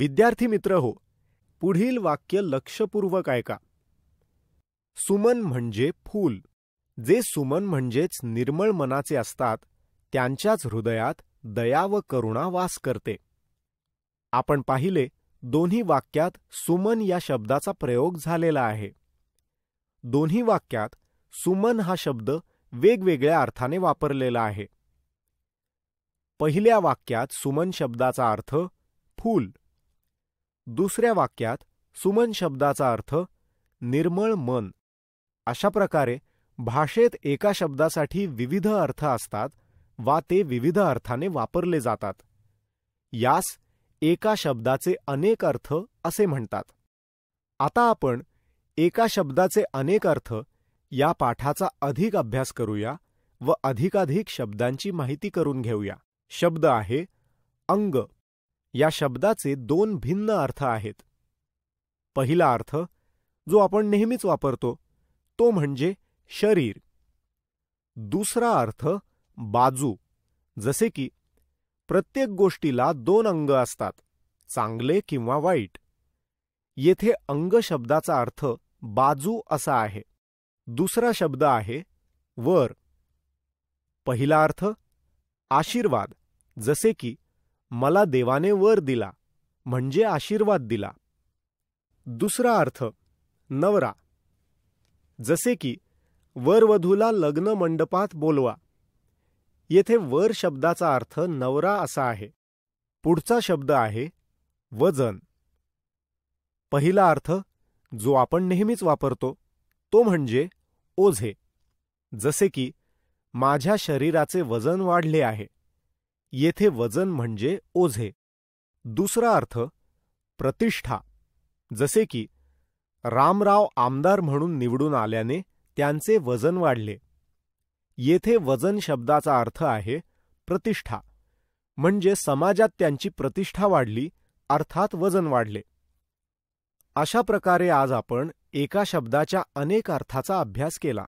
विद्यार्थी मित्र हो पुढील वाक्य लक्षपूर्वक ऐका सुमन म्हणजे फूल जे सुमन म्हणजेच निर्मळ मनाचे असतात त्यांच्याच हृदयात दया व करुणा वास करते आपण पाहिले दोन्ही वाक्यात सुमन या शब्दाचा प्रयोग झालेला आहे दोन्ही वाक्यात सुमन हा शब्द वेगवेगळ्या अर्थाने वापरलेला आहे पहिल्या वाक्यात सुमन शब्दाचा अर्थ फूल दुसऱ्या वाक्यात सुमन शब्दाचा अर्थ निर्मळ मन अशा प्रकारे भाषेत एका शब्दासाठी विविध अर्थ असतात वा ते विविध अर्थाने वापरले जातात यास एका शब्दाचे अनेक अर्थ असे म्हणतात आता आपण एका शब्दाचे अनेक अर्थ या पाठाचा अधिक अभ्यास करूया व अधिकाधिक शब्दांची माहिती करून घेऊया शब्द आहे अंग या शब्दाचे दोन भिन्न अर्थ आहेत पहिला अर्थ जो आपण नेहमीच वापरतो तो म्हणजे शरीर दुसरा अर्थ बाजू जसे की प्रत्येक गोष्टीला दोन अंग असतात चांगले किंवा वाईट येथे अंग शब्दाचा अर्थ बाजू असा आहे दुसरा शब्द आहे वर पहिला अर्थ आशीर्वाद जसे की मला देवाने वर दिला म्हणजे आशीर्वाद दिला दुसरा अर्थ नवरा जसे की वरवधूला लग्न मंडपात बोलवा येथे वर शब्दाचा अर्थ नवरा असा आहे पुढचा शब्द आहे वजन पहिला अर्थ जो आपण नेहमीच वापरतो तो म्हणजे ओझे जसे की माझ्या शरीराचे वजन वाढले आहे येथे वजन म्हणजे ओझे दुसरा अर्थ प्रतिष्ठा जसे की रामराव आमदार म्हणून निवडून आल्याने त्यांचे वजन वाढले येथे वजन शब्दाचा अर्थ आहे प्रतिष्ठा म्हणजे समाजात त्यांची प्रतिष्ठा वाढली अर्थात वजन वाढले अशा प्रकारे आज आपण एका शब्दाच्या अनेक अर्थाचा अभ्यास केला